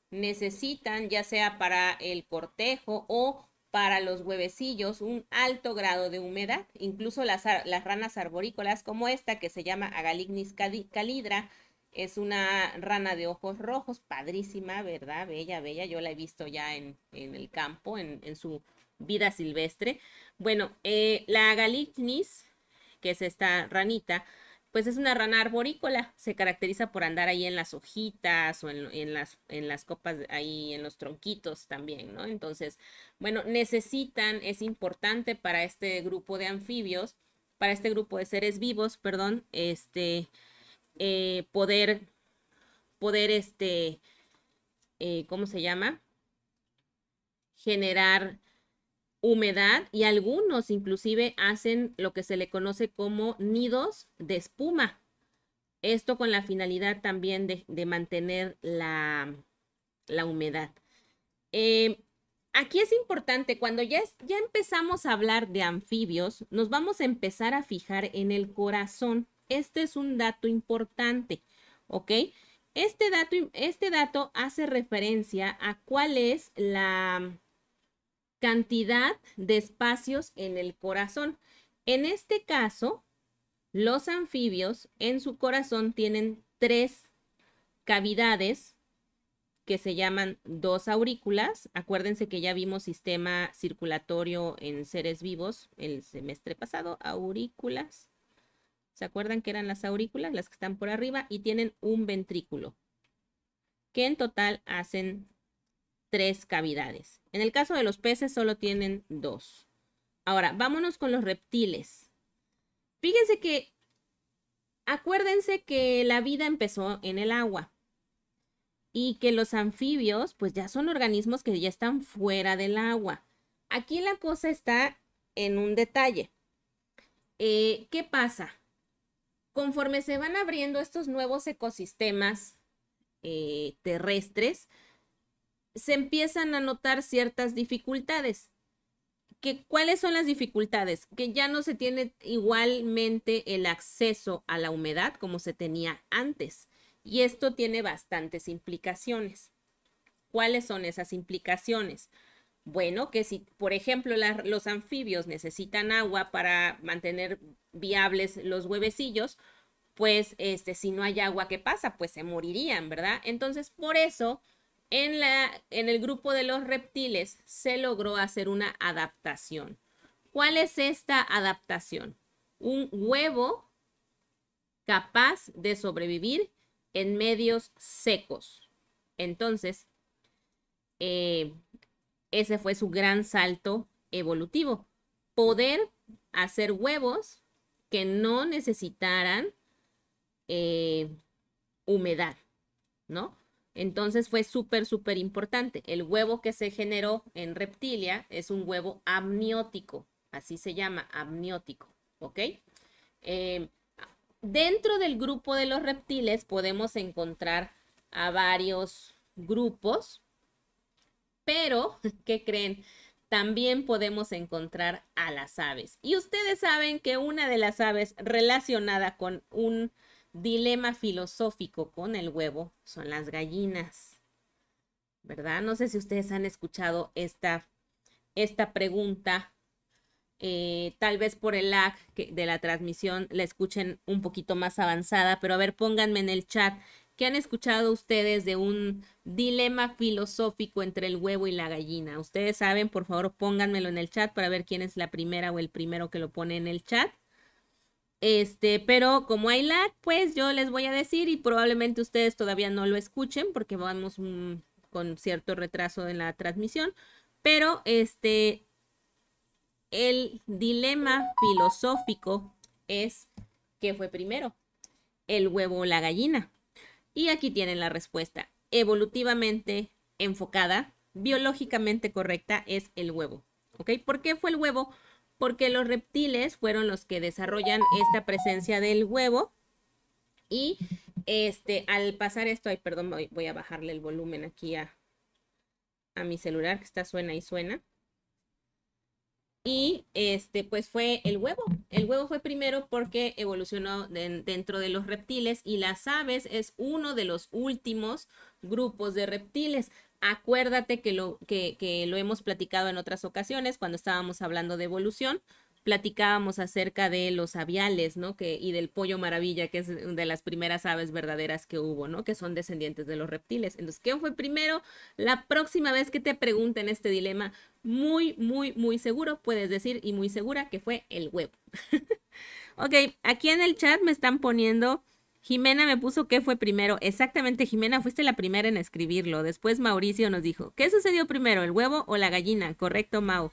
Necesitan, ya sea para el cortejo o para los huevecillos un alto grado de humedad. Incluso las, ranas arborícolas como esta que se llama Agalignis calidra, es una rana de ojos rojos, padrísima, ¿verdad? Bella, bella. Yo la he visto ya en, el campo, en, su vida silvestre. Bueno, eh, la Agalignis, que es esta ranita, pues es una rana arborícola, se caracteriza por andar ahí en las hojitas o en, las, en las copas, ahí en los tronquitos también, ¿no? Entonces, bueno, necesitan, es importante para este grupo de anfibios, para este grupo de seres vivos, perdón, este, eh, poder, poder, este, eh, ¿cómo se llama? Generar humedad y algunos inclusive hacen lo que se le conoce como nidos de espuma. Esto con la finalidad también de, mantener la, humedad. Eh, aquí es importante, cuando ya, ya empezamos a hablar de anfibios, nos vamos a empezar a fijar en el corazón. Este es un dato importante, ¿ok? Este dato, este dato hace referencia a cuál es la, cantidad de espacios en el corazón. En este caso, los anfibios en su corazón tienen tres cavidades que se llaman dos aurículas. Acuérdense que ya vimos sistema circulatorio en seres vivos el semestre pasado, aurículas. ¿Se acuerdan que eran las aurículas, las que están por arriba? Y tienen un ventrículo, que en total hacen tres cavidades. En el caso de los peces solo tienen dos. Ahora, vámonos con los reptiles. Fíjense que, acuérdense que la vida empezó en el agua y que los anfibios, pues ya son organismos que ya están fuera del agua. Aquí la cosa está en un detalle. Eh, ¿Qué pasa? Conforme se van abriendo estos nuevos ecosistemas eh, terrestres, se empiezan a notar ciertas dificultades. Que, ¿Cuáles son las dificultades? Que ya no se tiene igualmente el acceso a la humedad como se tenía antes. Y esto tiene bastantes implicaciones. ¿Cuáles son esas implicaciones? Bueno, que si, por ejemplo, los anfibios necesitan agua para mantener viables los huevecillos, pues este, si no hay agua, ¿qué pasa? Pues se morirían, ¿verdad? Entonces, por eso en, la, en el grupo de los reptiles se logró hacer una adaptación. ¿Cuál es esta adaptación? Un huevo capaz de sobrevivir en medios secos. Entonces, eh, ese fue su gran salto evolutivo. Poder hacer huevos que no necesitaran eh, humedad, ¿no? Entonces fue súper, súper importante. El huevo que se generó en reptilia es un huevo amniótico, así se llama, amniótico, ¿ok? Eh, dentro del grupo de los reptiles podemos encontrar a varios grupos, pero, ¿qué creen? También podemos encontrar a las aves. Y ustedes saben que una de las aves relacionada con un dilema filosófico con el huevo son las gallinas. ¿Verdad? No sé si ustedes han escuchado esta, esta pregunta. Eh, tal vez por el lag de la transmisión la escuchen un poquito más avanzada, pero a ver, pónganme en el chat ¿Qué han escuchado ustedes de un dilema filosófico entre el huevo y la gallina? Ustedes saben, por favor, pónganmelo en el chat para ver quién es la primera o el primero que lo pone en el chat. Este, pero como hay lag, pues yo les voy a decir y probablemente ustedes todavía no lo escuchen porque vamos con cierto retraso en la transmisión, pero este el dilema filosófico es ¿qué fue primero? ¿El huevo o la gallina? Y aquí tienen la respuesta. Evolutivamente enfocada, biológicamente correcta es el huevo. ¿Ok? ¿Por qué fue el huevo? porque los reptiles fueron los que desarrollan esta presencia del huevo y este, al pasar esto, ay, perdón, voy, a bajarle el volumen aquí a, mi celular que está suena y suena. Y este, pues fue el huevo. El huevo fue primero porque evolucionó dentro de los reptiles y las aves es uno de los últimos grupos de reptiles. Acuérdate que lo, que, lo hemos platicado en otras ocasiones cuando estábamos hablando de evolución, platicábamos acerca de los aviales, ¿no? Que, y del pollo maravilla, que es de las primeras aves verdaderas que hubo, ¿no? Que son descendientes de los reptiles. Entonces, ¿qué fue primero? La próxima vez que te pregunten este dilema, muy, muy, muy seguro, puedes decir y muy segura que fue el huevo. ok, aquí en el chat me están poniendo Jimena me puso qué fue primero. Exactamente, Jimena, fuiste la primera en escribirlo. Después Mauricio nos dijo, ¿qué sucedió primero, el huevo o la gallina? Correcto, Mao.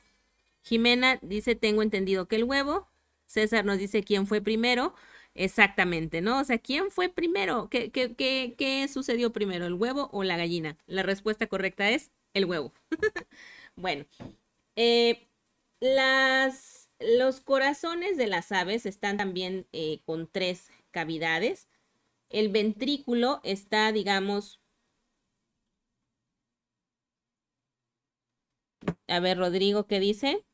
Jimena dice, tengo entendido que el huevo. César nos dice quién fue primero. Exactamente, ¿no? O sea, ¿quién fue primero? ¿Qué, sucedió primero, el huevo o la gallina? La respuesta correcta es el huevo. bueno, eh, las, los corazones de las aves están también eh, con tres cavidades el ventrículo está, digamos, a ver, Rodrigo, ¿qué dice?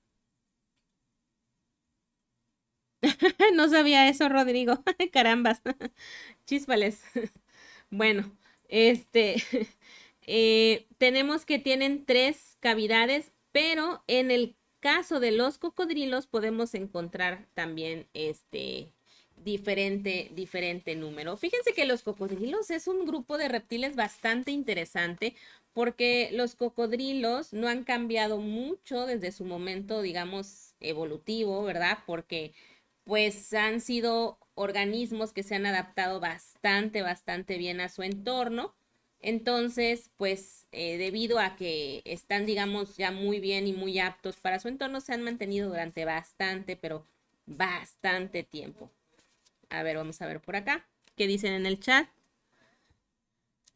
no sabía eso, Rodrigo. Carambas. Chispales. bueno, este, eh, tenemos que tienen tres cavidades, pero en el caso de los cocodrilos podemos encontrar también este, diferente, diferente número. Fíjense que los cocodrilos es un grupo de reptiles bastante interesante porque los cocodrilos no han cambiado mucho desde su momento, digamos, evolutivo, ¿verdad? Porque pues han sido organismos que se han adaptado bastante, bastante bien a su entorno. Entonces, pues eh, debido a que están, digamos, ya muy bien y muy aptos para su entorno, se han mantenido durante bastante, pero bastante tiempo. A ver, vamos a ver por acá. ¿Qué dicen en el chat?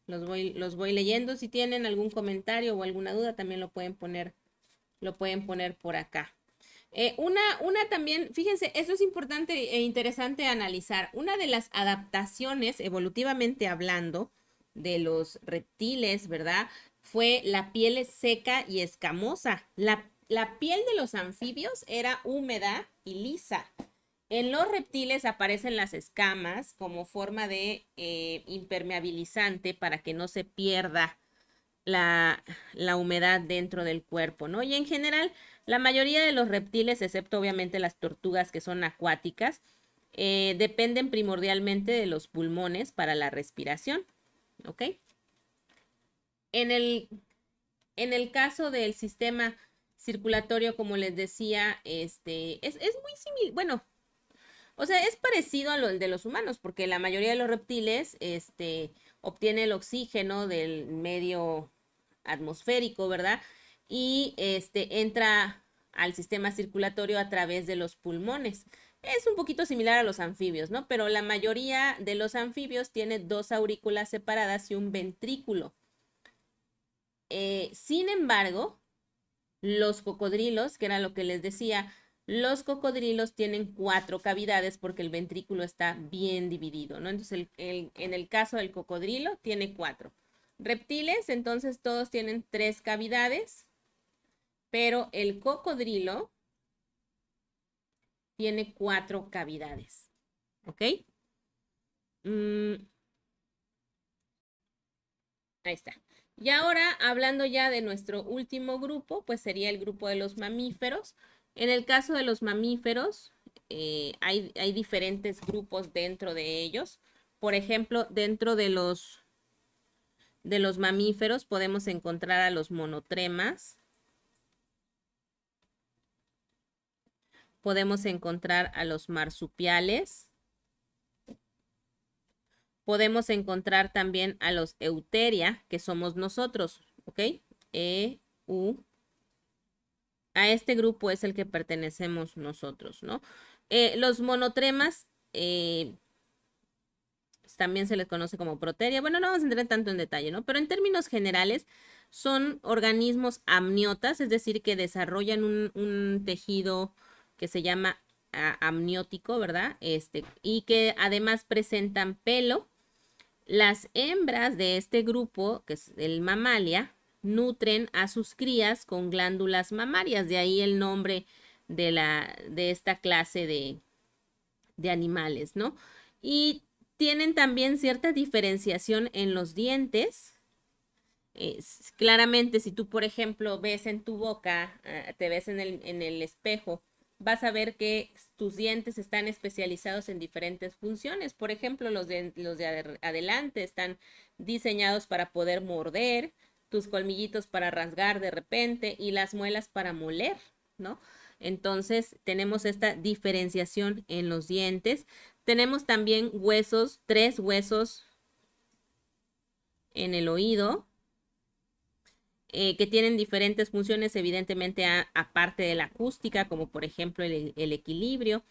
Los voy, los voy leyendo. Si tienen algún comentario o alguna duda, también lo pueden poner, lo pueden poner por acá. Eh, una, una también, fíjense, eso es importante e interesante analizar. Una de las adaptaciones, evolutivamente hablando, de los reptiles, ¿verdad? Fue la piel seca y escamosa. La, la piel de los anfibios era húmeda y lisa. En los reptiles aparecen las escamas como forma de eh, impermeabilizante para que no se pierda la, humedad dentro del cuerpo, ¿no? Y en general, la mayoría de los reptiles, excepto obviamente las tortugas que son acuáticas, eh, dependen primordialmente de los pulmones para la respiración, ¿ok? En el, en el caso del sistema circulatorio, como les decía, este, es, es muy similar, bueno, o sea, es parecido a lo de los humanos, porque la mayoría de los reptiles este, obtiene el oxígeno del medio atmosférico, ¿verdad? Y este, entra al sistema circulatorio a través de los pulmones. Es un poquito similar a los anfibios, ¿no? Pero la mayoría de los anfibios tiene dos aurículas separadas y un ventrículo. Eh, sin embargo, los cocodrilos, que era lo que les decía, los cocodrilos tienen cuatro cavidades porque el ventrículo está bien dividido, ¿no? Entonces, en el caso del cocodrilo, tiene cuatro. Reptiles, entonces todos tienen tres cavidades, pero el cocodrilo tiene cuatro cavidades, ¿ok? Mm. Ahí está. Y ahora, hablando ya de nuestro último grupo, pues sería el grupo de los mamíferos. En el caso de los mamíferos, eh, hay, diferentes grupos dentro de ellos. Por ejemplo, dentro de los, de los mamíferos podemos encontrar a los monotremas. Podemos encontrar a los marsupiales. Podemos encontrar también a los euteria, que somos nosotros, ¿ok? E, U, a este grupo es el que pertenecemos nosotros, ¿no? Eh, los monotremas eh, también se les conoce como proteria. Bueno, no vamos a entrar tanto en detalle, ¿no? Pero en términos generales son organismos amniotas, es decir, que desarrollan un, un tejido que se llama ah, amniótico, ¿verdad? Este, y que además presentan pelo. Las hembras de este grupo, que es el mamalia, nutren a sus crías con glándulas mamarias, de ahí el nombre de, esta clase de, animales, ¿no? Y tienen también cierta diferenciación en los dientes. claramente, si tú, por ejemplo, ves en tu boca, eh, te ves en el, en el espejo, vas a ver que tus dientes están especializados en diferentes funciones. Por ejemplo, los de, los de adelante están diseñados para poder morder, tus colmillitos para rasgar de repente y las muelas para moler, ¿no? Entonces tenemos esta diferenciación en los dientes. Tenemos también huesos, tres huesos en el oído, eh, que tienen diferentes funciones, evidentemente, aparte de la acústica, como por ejemplo el equilibrio.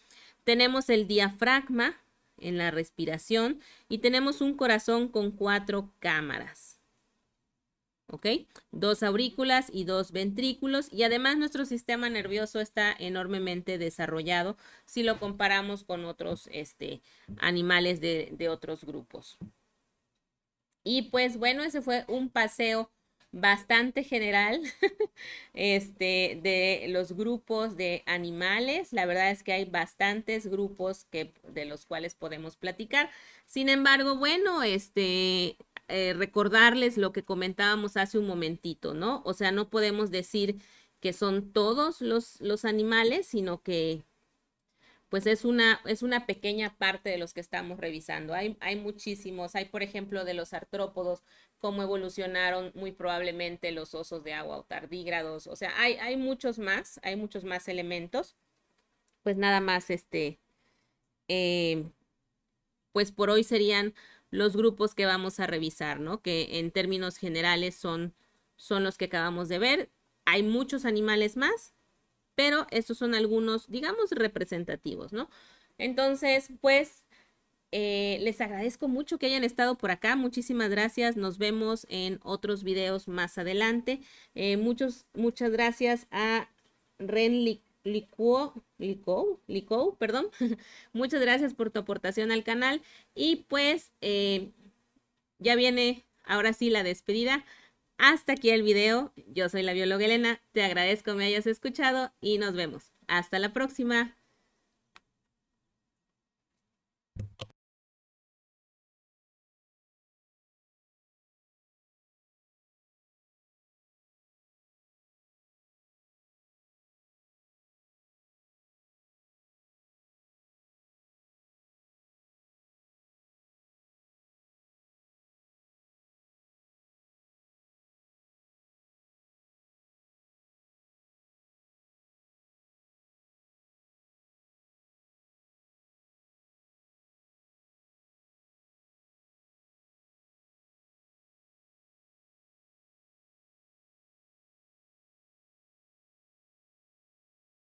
Tenemos el diafragma en la respiración y tenemos un corazón con cuatro cámaras. ¿ok? Dos aurículas y dos ventrículos y además nuestro sistema nervioso está enormemente desarrollado si lo comparamos con otros este, animales de, otros grupos. Y pues bueno, ese fue un paseo bastante general este, de los grupos de animales. La verdad es que hay bastantes grupos que, de los cuales podemos platicar. Sin embargo, bueno, este, eh, recordarles lo que comentábamos hace un momentito, ¿no? O sea, no podemos decir que son todos los, los animales, sino que pues es una, es una pequeña parte de los que estamos revisando. Hay, muchísimos, hay por ejemplo de los artrópodos, cómo evolucionaron muy probablemente los osos de agua o tardígrados, o sea, hay, muchos más, hay muchos más elementos. Pues nada más, este, eh, pues por hoy serían los grupos que vamos a revisar, ¿no? Que en términos generales son, son los que acabamos de ver. Hay muchos animales más, pero estos son algunos, digamos, representativos, ¿no? Entonces, pues, eh, les agradezco mucho que hayan estado por acá. Muchísimas gracias. Nos vemos en otros videos más adelante. Eh, muchas gracias a Renly Licuo, Licou, Licou, perdón. Muchas gracias por tu aportación al canal. Y pues eh, ya viene ahora sí la despedida. Hasta aquí el video. Yo soy la bióloga Elena. Te agradezco me hayas escuchado y nos vemos. Hasta la próxima.